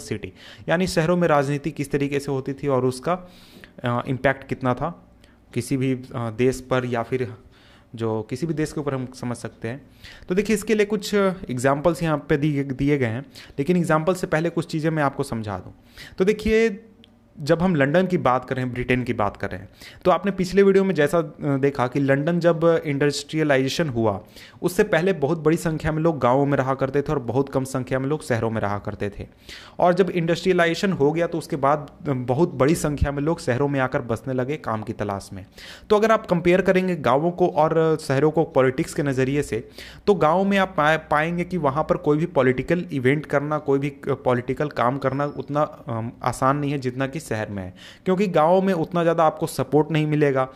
city यानी शहरों में राजनीति किस तरीके से होती थी और उसका इम्पैक्ट कितना था किसी भी देश पर या फिर जो किसी भी देश के ऊपर हम समझ सकते हैं तो देखिए इसके लिए कुछ एग्जाम्पल्स यहाँ पे दिए दिए गए हैं लेकिन एग्जाम्पल से पहले कुछ चीज़ें मैं आपको समझा दूँ तो देखिए जब हम लंदन की बात करें ब्रिटेन की बात करें तो आपने पिछले वीडियो में जैसा देखा कि लंदन जब इंडस्ट्रियलाइजेशन हुआ उससे पहले बहुत बड़ी संख्या में लोग गांवों में रहा करते थे और बहुत कम संख्या में लोग शहरों में रहा करते थे और जब इंडस्ट्रियलाइजेशन हो गया तो उसके बाद बहुत बड़ी संख्या में लोग शहरों में आकर बसने लगे काम की तलाश में तो अगर आप कंपेयर करेंगे गाँवों को और शहरों को पॉलिटिक्स के नज़रिए से तो गाँव में आप पाएंगे कि वहाँ पर कोई भी पॉलिटिकल इवेंट करना कोई भी पॉलिटिकल काम करना उतना आसान नहीं है जितना कि शहर में है क्योंकि गाँव में उतना ज़्यादा आपको सपोर्ट नहीं मिलेगा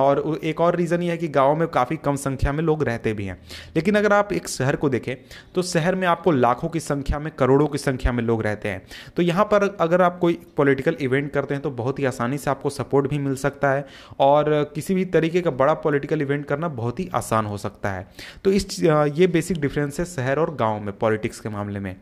और एक और रीज़न ये है कि गाँव में काफ़ी कम संख्या में लोग रहते भी हैं लेकिन अगर आप एक शहर को देखें तो शहर में आपको लाखों की संख्या में करोड़ों की संख्या में लोग रहते हैं तो यहाँ पर अगर आप कोई पॉलिटिकल इवेंट करते हैं तो बहुत ही आसानी से आपको सपोर्ट भी मिल सकता है और किसी भी तरीके का बड़ा पॉलिटिकल इवेंट करना बहुत ही आसान हो सकता है तो इस ये बेसिक डिफरेंस है शहर और गाँव में पॉलिटिक्स के मामले में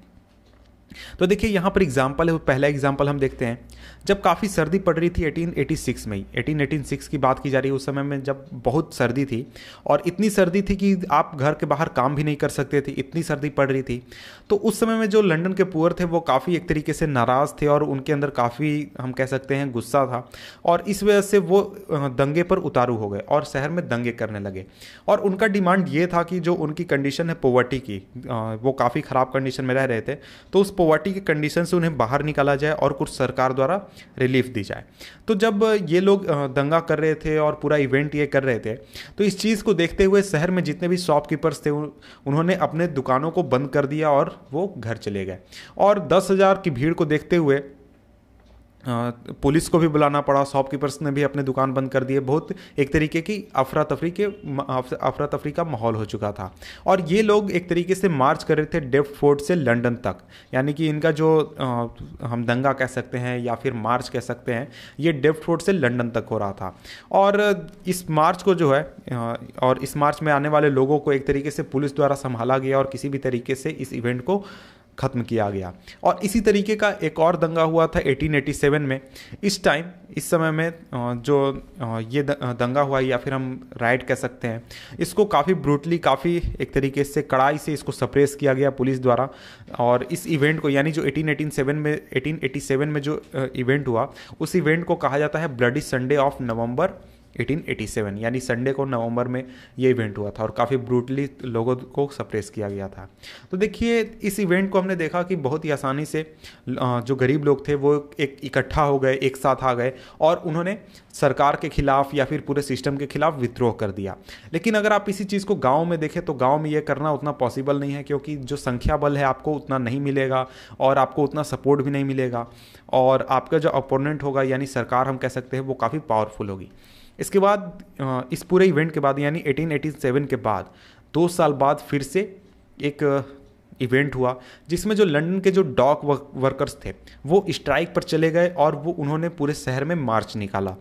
तो देखिए यहाँ पर एग्जाम्पल है पहला एग्जाम्पल हम देखते हैं जब काफ़ी सर्दी पड़ रही थी 1886 में एटीन 1886 की बात की जा रही है उस समय में जब बहुत सर्दी थी और इतनी सर्दी थी कि आप घर के बाहर काम भी नहीं कर सकते थे इतनी सर्दी पड़ रही थी तो उस समय में जो लंदन के पुअर थे वो काफ़ी एक तरीके से नाराज़ थे और उनके अंदर काफ़ी हम कह सकते हैं गुस्सा था और इस वजह से वो दंगे पर उतारू हो गए और शहर में दंगे करने लगे और उनका डिमांड ये था कि जो उनकी कंडीशन है पोवर्टी की वो काफ़ी ख़राब कंडीशन में रह रहे थे तो उस पॉवर्टी के कंडीशन से उन्हें बाहर निकाला जाए और कुछ सरकार द्वारा रिलीफ दी जाए तो जब ये लोग दंगा कर रहे थे और पूरा इवेंट ये कर रहे थे तो इस चीज़ को देखते हुए शहर में जितने भी शॉपकीपर्स थे उन्होंने अपने दुकानों को बंद कर दिया और वो घर चले गए और दस हज़ार की भीड़ को देखते हुए पुलिस को भी बुलाना पड़ा शॉपकीपर्स ने भी अपने दुकान बंद कर दिए बहुत एक तरीके की अफरा तफरी के अफरा तफरी का माहौल हो चुका था और ये लोग एक तरीके से मार्च कर रहे थे डेफ्ट फोर्ट से लंदन तक यानी कि इनका जो हम दंगा कह सकते हैं या फिर मार्च कह सकते हैं ये डेफ्ट फोर्ट से लंदन तक हो रहा था और इस मार्च को जो है और इस मार्च में आने वाले लोगों को एक तरीके से पुलिस द्वारा संभाला गया और किसी भी तरीके से इस इवेंट को ख़त्म किया गया और इसी तरीके का एक और दंगा हुआ था 1887 में इस टाइम इस समय में जो ये दंगा हुआ या फिर हम राइट कह सकते हैं इसको काफ़ी ब्रूटली काफ़ी एक तरीके से कड़ाई से इसको सप्रेस किया गया पुलिस द्वारा और इस इवेंट को यानी जो 1887 में 1887 में जो इवेंट हुआ उस इवेंट को कहा जाता है ब्लडी संडे ऑफ नवंबर 1887 यानी संडे को नवंबर में ये इवेंट हुआ था और काफ़ी ब्रूटली लोगों को सप्रेस किया गया था तो देखिए इस इवेंट को हमने देखा कि बहुत ही आसानी से जो गरीब लोग थे वो एक इकट्ठा हो गए एक साथ आ गए और उन्होंने सरकार के खिलाफ या फिर पूरे सिस्टम के खिलाफ विद्रोह कर दिया लेकिन अगर आप इसी चीज़ को गाँव में देखें तो गाँव में ये करना उतना पॉसिबल नहीं है क्योंकि जो संख्या बल है आपको उतना नहीं मिलेगा और आपको उतना सपोर्ट भी नहीं मिलेगा और आपका जो अपोनेंट होगा यानी सरकार हम कह सकते हैं वो काफ़ी पावरफुल होगी इसके बाद इस पूरे इवेंट के बाद यानी 1887 के बाद दो साल बाद फिर से एक इवेंट हुआ जिसमें जो लंदन के जो डॉक वर्कर्स थे वो स्ट्राइक पर चले गए और वो उन्होंने पूरे शहर में मार्च निकाला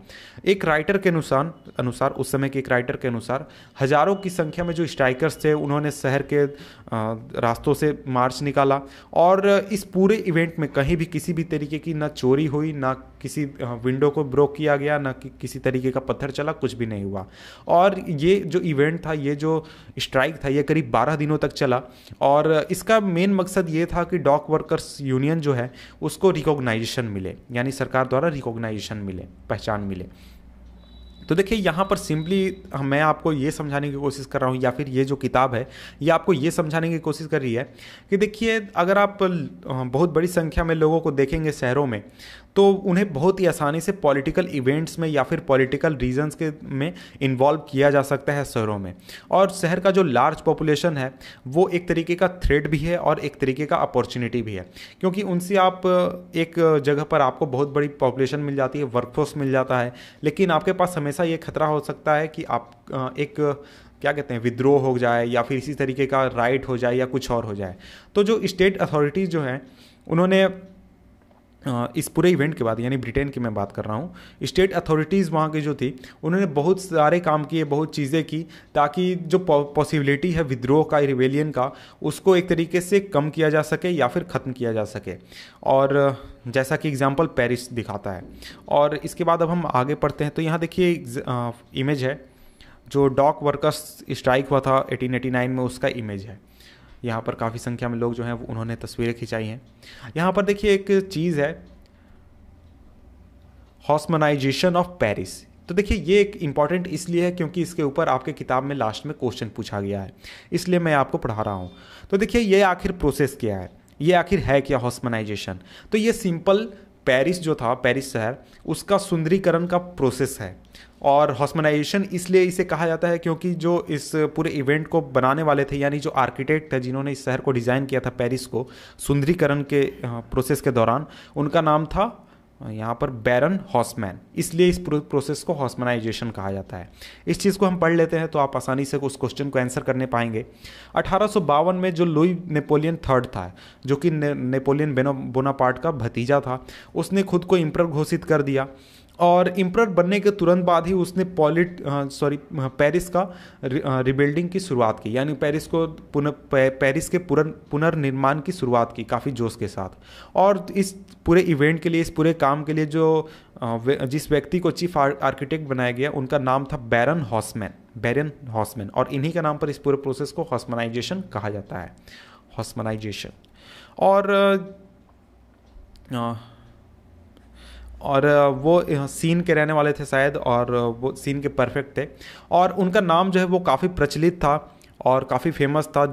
एक राइटर के अनुसार अनुसार उस समय के एक राइटर के अनुसार हज़ारों की संख्या में जो स्ट्राइकर्स थे उन्होंने शहर के रास्तों से मार्च निकाला और इस पूरे इवेंट में कहीं भी किसी भी तरीके की ना चोरी हुई ना किसी विंडो को ब्रोक किया गया ना कि किसी तरीके का पत्थर चला कुछ भी नहीं हुआ और ये जो इवेंट था ये जो स्ट्राइक था ये करीब बारह दिनों तक चला और इस इसका मेन मकसद ये था कि डॉक वर्कर्स यूनियन जो है उसको रिकॉग्नाइजेशन मिले यानी सरकार द्वारा रिकॉग्नाइजेशन मिले पहचान मिले तो देखिए यहाँ पर सिंपली मैं आपको ये समझाने की कोशिश कर रहा हूँ या फिर ये जो किताब है ये आपको ये समझाने की कोशिश कर रही है कि देखिए अगर आप बहुत बड़ी संख्या में लोगों को देखेंगे शहरों में तो उन्हें बहुत ही आसानी से पॉलिटिकल इवेंट्स में या फिर पॉलिटिकल रीजंस के में इन्वॉल्व किया जा सकता है शहरों में और शहर का जो लार्ज पॉपुलेशन है वो एक तरीके का थ्रेड भी है और एक तरीके का अपॉर्चुनिटी भी है क्योंकि उनसे आप एक जगह पर आपको बहुत बड़ी पॉपुलेशन मिल जाती है वर्कफोर्स मिल जाता है लेकिन आपके पास हमेशा हमेशा ये खतरा हो सकता है कि आप एक क्या कहते हैं विद्रोह हो जाए या फिर इसी तरीके का राइट हो जाए या कुछ और हो जाए तो जो स्टेट अथॉरिटीज़ जो हैं उन्होंने इस पूरे इवेंट के बाद यानी ब्रिटेन की मैं बात कर रहा हूँ स्टेट अथॉरिटीज़ वहाँ की जो थी उन्होंने बहुत सारे काम किए बहुत चीज़ें की ताकि जो पॉसिबिलिटी है विद्रोह का रिवेलियन का उसको एक तरीके से कम किया जा सके या फिर ख़त्म किया जा सके और जैसा कि एग्जाम्पल पेरिस दिखाता है और इसके बाद अब हम आगे पढ़ते हैं तो यहाँ देखिए इमेज है जो डॉक वर्कर्स स्ट्राइक हुआ था 1889 में उसका इमेज है यहाँ पर काफ़ी संख्या में लोग जो हैं उन्होंने तस्वीरें खिंचाई हैं यहाँ पर देखिए एक चीज़ है हॉस्मनाइजेशन ऑफ पेरिस तो देखिए ये एक इम्पॉर्टेंट इसलिए है क्योंकि इसके ऊपर आपके किताब में लास्ट में क्वेश्चन पूछा गया है इसलिए मैं आपको पढ़ा रहा हूँ तो देखिए ये आखिर प्रोसेस क्या है ये आखिर है क्या हॉस्मनाइजेशन तो ये सिंपल पेरिस जो था पेरिस शहर उसका सुंदरीकरण का प्रोसेस है और हॉस्मनाइजेशन इसलिए इसे कहा जाता है क्योंकि जो इस पूरे इवेंट को बनाने वाले थे यानी जो आर्किटेक्ट थे जिन्होंने इस शहर को डिज़ाइन किया था पेरिस को सुंदरीकरण के प्रोसेस हाँ, के दौरान उनका नाम था यहाँ पर बैरन हॉसमैन इसलिए इस प्रोसेस को हॉसमैनाइजेशन कहा जाता है इस चीज़ को हम पढ़ लेते हैं तो आप आसानी से उस क्वेश्चन को आंसर करने पाएंगे अठारह में जो लुई नेपोलियन थर्ड था जो कि ने, नेपोलियन बोनापार्ट का भतीजा था उसने खुद को इम्प्रव घोषित कर दिया और इम्प्रर बनने के तुरंत बाद ही उसने पॉलिट सॉरी पेरिस का रिबिल्डिंग की शुरुआत की यानी पेरिस को पुनः पेरिस के पुनर्निर्माण की शुरुआत की काफ़ी जोश के साथ और इस पूरे इवेंट के लिए इस पूरे काम के लिए जो जिस व्यक्ति को चीफ आर्किटेक्ट बनाया गया उनका नाम था बैरन हॉसमैन बैरन हॉसमैन और इन्हीं के नाम पर इस पूरे प्रोसेस को हॉस्मनाइजेशन कहा जाता है हॉस्मनाइजेशन और आ, और वो सीन के रहने वाले थे शायद और वो सीन के परफेक्ट थे और उनका नाम जो है वो काफ़ी प्रचलित था और काफ़ी फेमस था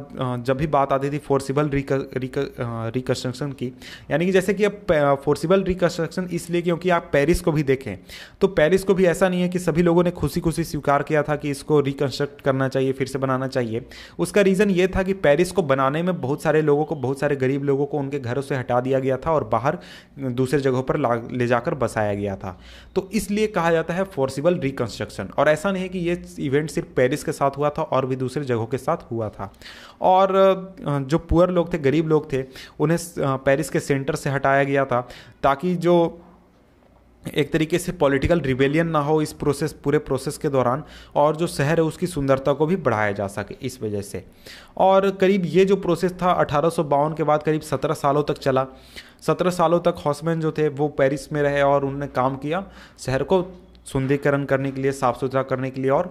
जब भी बात आती थी फोर्सिबल रिकन्स्ट्रक्शन की यानी कि जैसे कि अब फोर्सिबल रिकन्स्ट्रक्शन इसलिए क्योंकि आप पेरिस को भी देखें तो पेरिस को भी ऐसा नहीं है कि सभी लोगों ने खुशी खुशी स्वीकार किया था कि इसको रिकन्स्ट्रक्ट करना चाहिए फिर से बनाना चाहिए उसका रीज़न ये था कि पेरिस को बनाने में बहुत सारे लोगों को बहुत सारे गरीब लोगों को उनके घरों से हटा दिया गया था और बाहर दूसरे जगहों पर ले जाकर बसाया गया था तो इसलिए कहा जाता है फोर्सिबल रिकन्स्ट्रक्शन और ऐसा नहीं है कि ये इवेंट सिर्फ पेरिस के साथ हुआ था और भी दूसरे जगहों के साथ हुआ था और जो पुअर लोग थे गरीब लोग थे उन्हें पेरिस के सेंटर से हटाया गया था ताकि जो एक तरीके से पॉलिटिकल रिवेलियन ना हो इस प्रोसेस पूरे प्रोसेस के दौरान और जो शहर है उसकी सुंदरता को भी बढ़ाया जा सके इस वजह से और करीब ये जो प्रोसेस था अठारह के बाद करीब सत्रह सालों तक चला सत्रह सालों तक हॉसमैन जो थे वो पेरिस में रहे और उन्होंने काम किया शहर को सुंदरीकरण करने के लिए साफ़ सुथरा करने के लिए और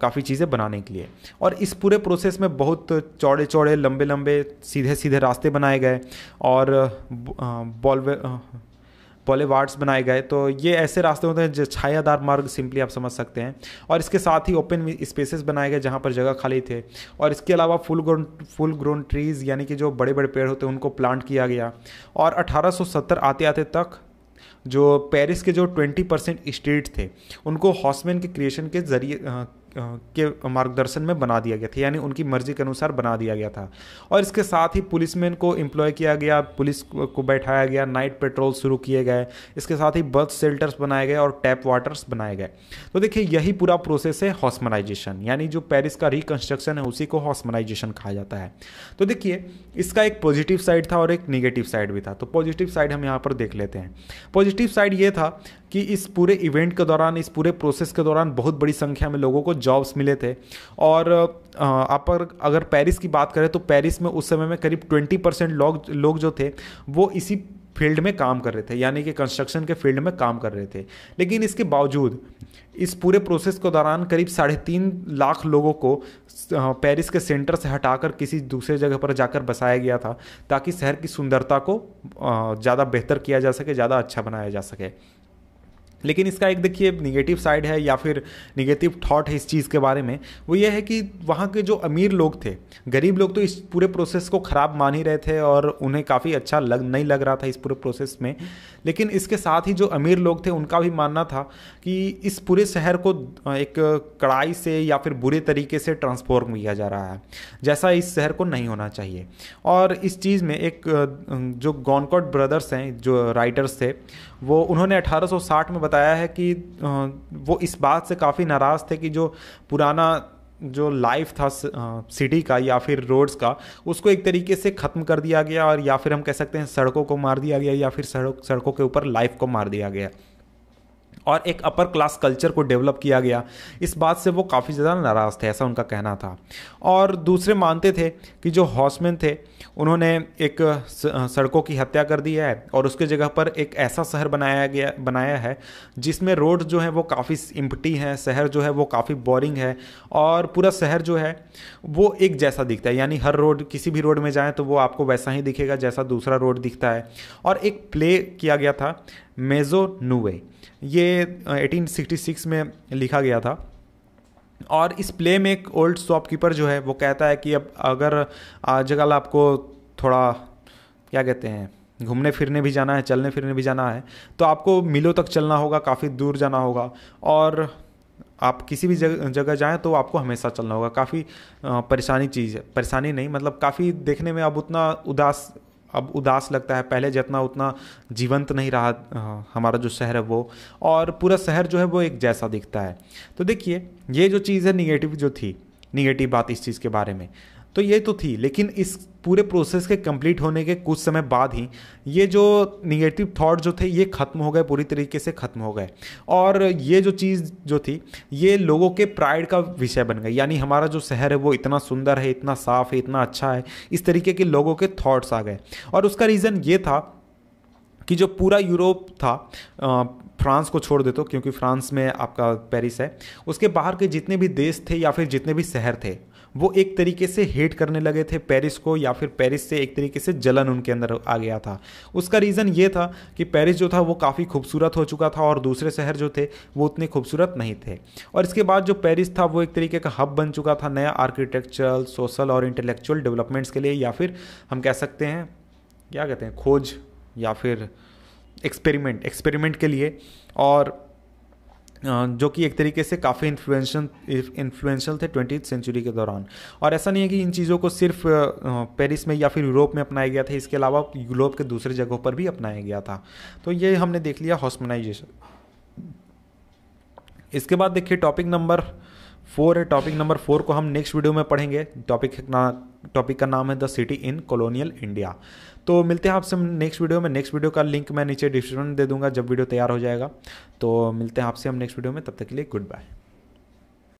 काफ़ी चीज़ें बनाने के लिए और इस पूरे प्रोसेस में बहुत चौड़े चौड़े लंबे लंबे सीधे सीधे रास्ते बनाए गए और बॉलवे वार्ड्स बनाए गए तो ये ऐसे रास्ते होते हैं जो छायादार मार्ग सिंपली आप समझ सकते हैं और इसके साथ ही ओपन स्पेसेस बनाए गए जहाँ पर जगह खाली थे और इसके अलावा full grown full grown trees यानी कि जो बड़े बड़े पेड़ होते हैं उनको प्लांट किया गया और 1870 आते आते तक जो पेरिस के जो 20 परसेंट स्टेट थे उनको हॉसमैन के क्रिएशन के जरिए के मार्गदर्शन में बना दिया गया था यानी उनकी मर्जी के अनुसार बना दिया गया था और इसके साथ ही पुलिसमैन को एम्प्लॉय किया गया पुलिस को बैठाया गया नाइट पेट्रोल शुरू किए गए इसके साथ ही बर्थ शेल्टर्स बनाए गए और टैप वाटर्स बनाए गए तो देखिए यही पूरा प्रोसेस है हॉस्मनाइजेशन यानी जो पेरिस का रिकन्स्ट्रक्शन है उसी को हॉस्मनाइजेशन कहा जाता है तो देखिए इसका एक पॉजिटिव साइड था और एक निगेटिव साइड भी था तो पॉजिटिव साइड हम यहाँ पर देख लेते हैं पॉजिटिव साइड ये था कि इस पूरे इवेंट के दौरान इस पूरे प्रोसेस के दौरान बहुत बड़ी संख्या में लोगों को जॉब्स मिले थे और आप अगर पेरिस की बात करें तो पेरिस में उस समय में करीब ट्वेंटी परसेंट लोग जो थे वो इसी फील्ड में काम कर रहे थे यानी कि कंस्ट्रक्शन के फील्ड में काम कर रहे थे लेकिन इसके बावजूद इस पूरे प्रोसेस के दौरान करीब साढ़े तीन लाख लोगों को पेरिस के सेंटर से हटाकर किसी दूसरे जगह पर जाकर बसाया गया था ताकि शहर की सुंदरता को ज़्यादा बेहतर किया जा सके ज़्यादा अच्छा बनाया जा सके लेकिन इसका एक देखिए निगेटिव साइड है या फिर निगेटिव थाट है इस चीज़ के बारे में वो ये है कि वहाँ के जो अमीर लोग थे गरीब लोग तो इस पूरे प्रोसेस को ख़राब मान ही रहे थे और उन्हें काफ़ी अच्छा लग नहीं लग रहा था इस पूरे प्रोसेस में लेकिन इसके साथ ही जो अमीर लोग थे उनका भी मानना था कि इस पूरे शहर को एक कड़ाई से या फिर बुरे तरीके से ट्रांसफॉर्म किया जा रहा है जैसा इस शहर को नहीं होना चाहिए और इस चीज़ में एक जो गॉनकॉट ब्रदर्स हैं जो राइटर्स थे वो उन्होंने 1860 में बताया है कि वो इस बात से काफ़ी नाराज़ थे कि जो पुराना जो लाइफ था सिटी का या फिर रोड्स का उसको एक तरीके से ख़त्म कर दिया गया और या फिर हम कह सकते हैं सड़कों को मार दिया गया या फिर सड़क सड़कों के ऊपर लाइफ को मार दिया गया और एक अपर क्लास कल्चर को डेवलप किया गया इस बात से वो काफ़ी ज़्यादा नाराज़ थे ऐसा उनका कहना था और दूसरे मानते थे कि जो हॉसमैन थे उन्होंने एक सड़कों की हत्या कर दी है और उसके जगह पर एक ऐसा शहर बनाया गया बनाया है जिसमें रोड जो है वो काफ़ी इम्पटी हैं शहर जो है वो काफ़ी बोरिंग है और पूरा शहर जो है वो एक जैसा दिखता है यानी हर रोड किसी भी रोड में जाएँ तो वो आपको वैसा ही दिखेगा जैसा दूसरा रोड दिखता है और एक प्ले किया गया था मेजो नुवे ये 1866 में लिखा गया था और इस प्ले में एक ओल्ड शॉपकीपर जो है वो कहता है कि अब अगर आज कल आपको थोड़ा क्या कहते हैं घूमने फिरने भी जाना है चलने फिरने भी जाना है तो आपको मिलों तक चलना होगा काफ़ी दूर जाना होगा और आप किसी भी जगह जगह जाएँ तो आपको हमेशा चलना होगा काफ़ी परेशानी चीज़ है परेशानी नहीं मतलब काफ़ी देखने में अब उतना उदास अब उदास लगता है पहले जितना उतना जीवंत नहीं रहा हमारा जो शहर है वो और पूरा शहर जो है वो एक जैसा दिखता है तो देखिए ये जो चीज़ है निगेटिव जो थी निगेटिव बात इस चीज़ के बारे में तो ये तो थी लेकिन इस पूरे प्रोसेस के कंप्लीट होने के कुछ समय बाद ही ये जो निगेटिव थॉट जो थे ये ख़त्म हो गए पूरी तरीके से ख़त्म हो गए और ये जो चीज़ जो थी ये लोगों के प्राइड का विषय बन गई यानी हमारा जो शहर है वो इतना सुंदर है इतना साफ़ है इतना अच्छा है इस तरीके के लोगों के थाट्स आ गए और उसका रीज़न ये था कि जो पूरा यूरोप था फ्रांस को छोड़ दे तो क्योंकि फ्रांस में आपका पेरिस है उसके बाहर के जितने भी देश थे या फिर जितने भी शहर थे वो एक तरीके से हेट करने लगे थे पेरिस को या फिर पेरिस से एक तरीके से जलन उनके अंदर आ गया था उसका रीज़न ये था कि पेरिस जो था वो काफ़ी खूबसूरत हो चुका था और दूसरे शहर जो थे वो उतने खूबसूरत नहीं थे और इसके बाद जो पेरिस था वो एक तरीके का हब बन चुका था नया आर्किटेक्चरल सोशल और इंटेलेक्चुअल डेवलपमेंट्स के लिए या फिर हम कह सकते हैं क्या कहते हैं खोज या फिर एक्सपेरिमेंट एक्सपेरिमेंट के लिए और जो कि एक तरीके से काफ़ी इन्फ्लुएंशल इन्फ्लुएंशल थे ट्वेंटी सेंचुरी के दौरान और ऐसा नहीं है कि इन चीज़ों को सिर्फ पेरिस में या फिर यूरोप में अपनाया गया था इसके अलावा यूरोप के दूसरे जगहों पर भी अपनाया गया था तो ये हमने देख लिया हॉस्मनाइजेशन इसके बाद देखिए टॉपिक नंबर फोर है टॉपिक नंबर फोर को हम नेक्स्ट वीडियो में पढ़ेंगे टॉपिक टॉपिक का नाम है the city in colonial India तो मिलते हैं आपसे नेक्स्ट वीडियो में नेक्स्ट वीडियो का लिंक मैं नीचे डिस्क्रिप्शन दे दूंगा जब वीडियो तैयार हो जाएगा तो मिलते हैं आपसे हम नेक्स्ट वीडियो में तब तक के लिए गुड बाय